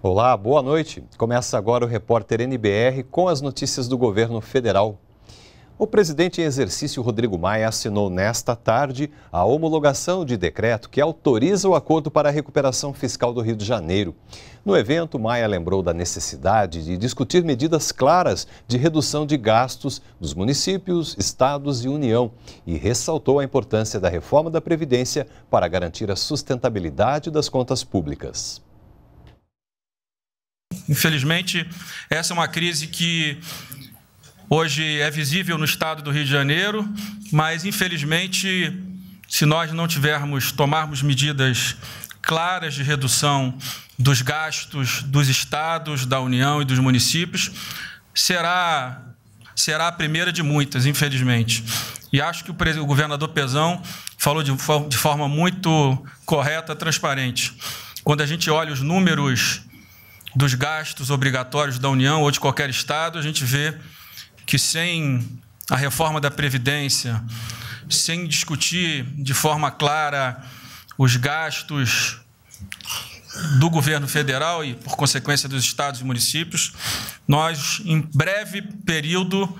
Olá, boa noite. Começa agora o repórter NBR com as notícias do governo federal. O presidente em exercício Rodrigo Maia assinou nesta tarde a homologação de decreto que autoriza o acordo para a recuperação fiscal do Rio de Janeiro. No evento, Maia lembrou da necessidade de discutir medidas claras de redução de gastos dos municípios, estados e União e ressaltou a importância da reforma da Previdência para garantir a sustentabilidade das contas públicas. Infelizmente, essa é uma crise que hoje é visível no estado do Rio de Janeiro, mas infelizmente, se nós não tivermos, tomarmos medidas claras de redução dos gastos dos estados, da União e dos municípios, será será a primeira de muitas, infelizmente. E acho que o, governador Pezão falou de, de forma muito correta, transparente. Quando a gente olha os números dos gastos obrigatórios da União ou de qualquer Estado, a gente vê que sem a reforma da Previdência, sem discutir de forma clara os gastos do governo federal e, por consequência, dos estados e municípios, nós, em breve período,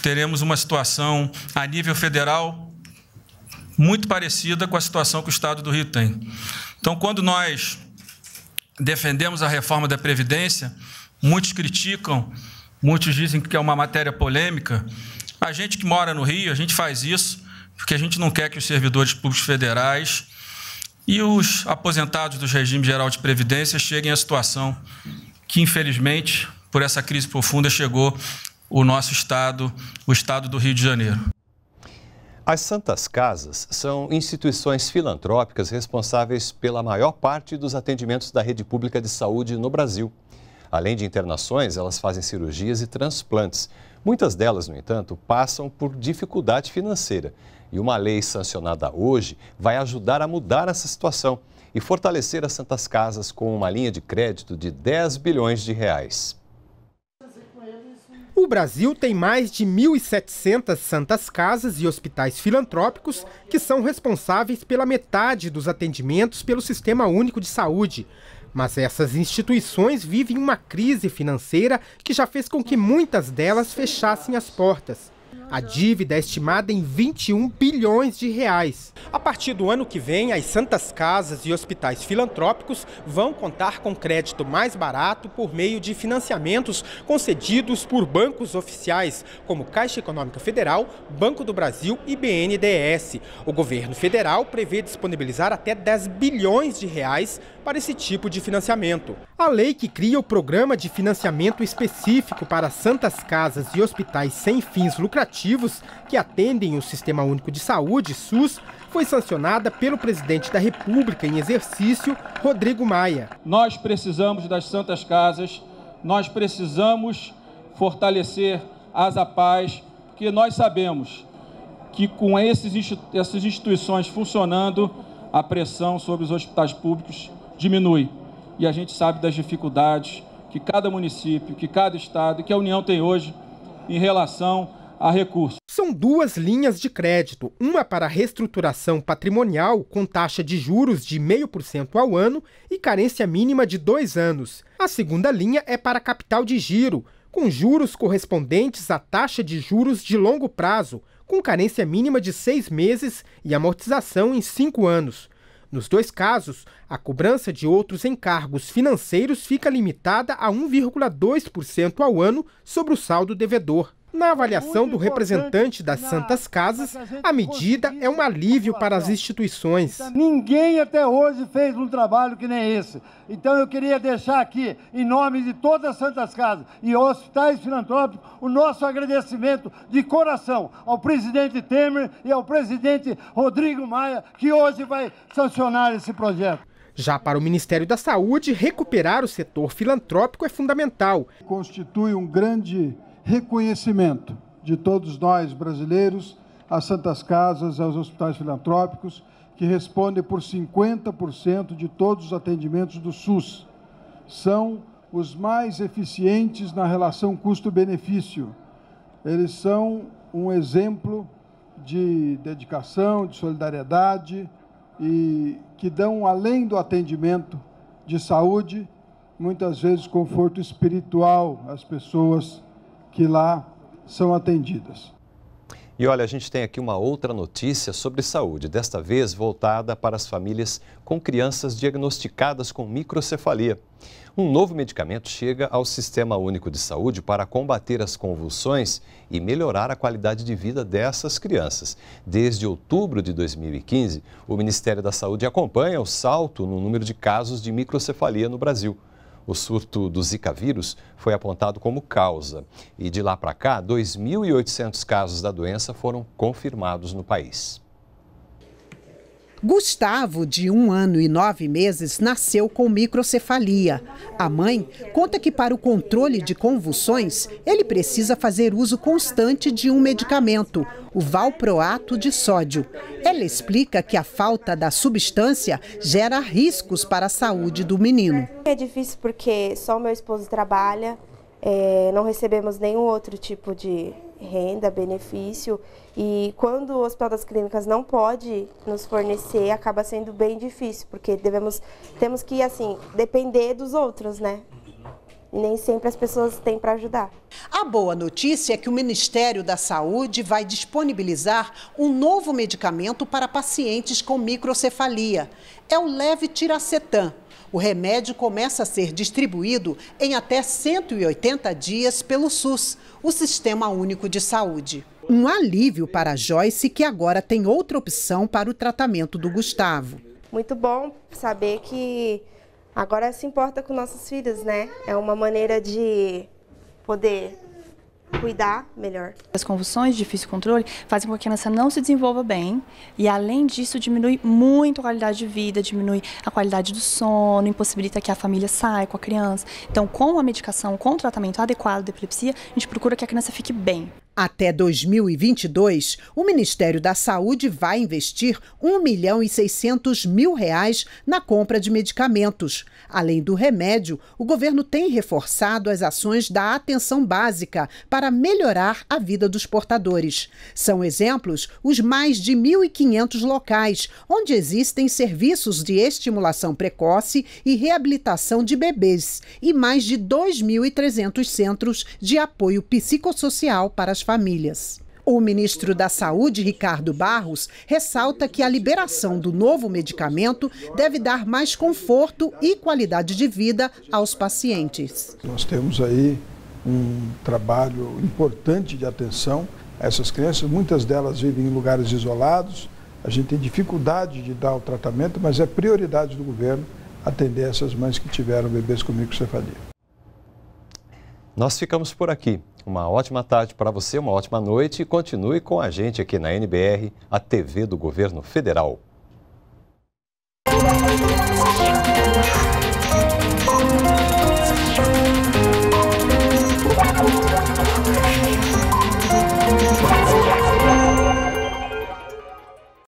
teremos uma situação a nível federal muito parecida com a situação que o estado do Rio tem. Então, quando nós defendemos a reforma da Previdência, muitos criticam, muitos dizem que é uma matéria polêmica. A gente que mora no Rio, a gente faz isso porque a gente não quer que os servidores públicos federais e os aposentados do regime geral de previdência cheguem à situação que, infelizmente, por essa crise profunda, chegou o nosso estado, o estado do Rio de Janeiro. As Santas Casas são instituições filantrópicas responsáveis pela maior parte dos atendimentos da rede pública de saúde no Brasil. Além de internações, elas fazem cirurgias e transplantes. Muitas delas, no entanto, passam por dificuldade financeira. E uma lei sancionada hoje vai ajudar a mudar essa situação e fortalecer as Santas Casas com uma linha de crédito de 10 bilhões de reais. Brasil tem mais de 1.700 santas casas e hospitais filantrópicos que são responsáveis pela metade dos atendimentos pelo Sistema Único de Saúde. Mas essas instituições vivem uma crise financeira que já fez com que muitas delas fechassem as portas. A dívida é estimada em 21 bilhões de reais. A partir do ano que vem, as santas casas e hospitais filantrópicos vão contar com crédito mais barato por meio de financiamentos concedidos por bancos oficiais, como Caixa Econômica Federal, Banco do Brasil e BNDES. O governo federal prevê disponibilizar até 10 bilhões de reais para esse tipo de financiamento. A lei que cria o programa de financiamento específico para santas casas e hospitais sem fins lucrativos que atendem o Sistema Único de Saúde, SUS, foi sancionada pelo presidente da República em exercício, Rodrigo Maia. Nós precisamos das santas casas, nós precisamos fortalecer as APAs, porque nós sabemos que com esses, essas instituições funcionando, a pressão sobre os hospitais públicos diminui. E a gente sabe das dificuldades que cada município, que cada estado, que a União tem hoje em relação a recursos. São duas linhas de crédito, uma para reestruturação patrimonial com taxa de juros de 0,5% ao ano e carência mínima de dois anos. A segunda linha é para capital de giro, com juros correspondentes à taxa de juros de longo prazo, com carência mínima de seis meses e amortização em cinco anos. Nos dois casos, a cobrança de outros encargos financeiros fica limitada a 1,2% ao ano sobre o saldo devedor. Na avaliação do representante das Santas Casas, a medida é um alívio para as instituições. Então, ninguém até hoje fez um trabalho que nem esse. Então eu queria deixar aqui, em nome de todas as Santas Casas e hospitais filantrópicos, o nosso agradecimento de coração ao presidente Temer e ao presidente Rodrigo Maia, que hoje vai sancionar esse projeto. Já para o Ministério da Saúde, recuperar o setor filantrópico é fundamental. Constitui um grande reconhecimento de todos nós brasileiros às Santas Casas, aos hospitais filantrópicos, que respondem por 50% de todos os atendimentos do SUS. São os mais eficientes na relação custo-benefício. Eles são um exemplo de dedicação, de solidariedade e que dão, além do atendimento de saúde, muitas vezes conforto espiritual às pessoas que lá são atendidas. E olha, a gente tem aqui uma outra notícia sobre saúde, desta vez voltada para as famílias com crianças diagnosticadas com microcefalia. Um novo medicamento chega ao Sistema Único de Saúde para combater as convulsões e melhorar a qualidade de vida dessas crianças. Desde outubro de 2015, o Ministério da Saúde acompanha o salto no número de casos de microcefalia no Brasil. O surto do Zika vírus foi apontado como causa e de lá para cá, 2.800 casos da doença foram confirmados no país. Gustavo, de um ano e nove meses, nasceu com microcefalia. A mãe conta que, para o controle de convulsões, ele precisa fazer uso constante de um medicamento, o valproato de sódio. Ela explica que a falta da substância gera riscos para a saúde do menino. É difícil porque só meu esposo trabalha, é, não recebemos nenhum outro tipo de renda, benefício. E quando o Hospital das Clínicas não pode nos fornecer, acaba sendo bem difícil, porque devemos, temos que, assim, depender dos outros, né? nem sempre as pessoas têm para ajudar. A boa notícia é que o Ministério da Saúde vai disponibilizar um novo medicamento para pacientes com microcefalia. É o Levetiracetam. O remédio começa a ser distribuído em até 180 dias pelo SUS, o Sistema Único de Saúde. Um alívio para a Joyce, que agora tem outra opção para o tratamento do Gustavo. Muito bom saber que agora se importa com nossos filhos, né? É uma maneira de poder cuidar melhor. As convulsões de difícil controle fazem com que a criança não se desenvolva bem e, além disso, diminui muito a qualidade de vida, diminui a qualidade do sono, impossibilita que a família saia com a criança. Então, com a medicação, com o tratamento adequado da epilepsia, a gente procura que a criança fique bem. Até 2022, o Ministério da Saúde vai investir 1 milhão e 600 mil reais na compra de medicamentos. Além do remédio, o governo tem reforçado as ações da atenção básica para melhorar a vida dos portadores. São exemplos os mais de 1.500 locais onde existem serviços de estimulação precoce e reabilitação de bebês e mais de 2.300 centros de apoio psicossocial para as famílias. O ministro da Saúde, Ricardo Barros, ressalta que a liberação do novo medicamento deve dar mais conforto e qualidade de vida aos pacientes. Nós temos aí um trabalho importante de atenção a essas crianças. Muitas delas vivem em lugares isolados. A gente tem dificuldade de dar o tratamento, mas é prioridade do governo atender essas mães que tiveram bebês com microcefalia. Nós ficamos por aqui. Uma ótima tarde para você, uma ótima noite e continue com a gente aqui na NBR, a TV do Governo Federal.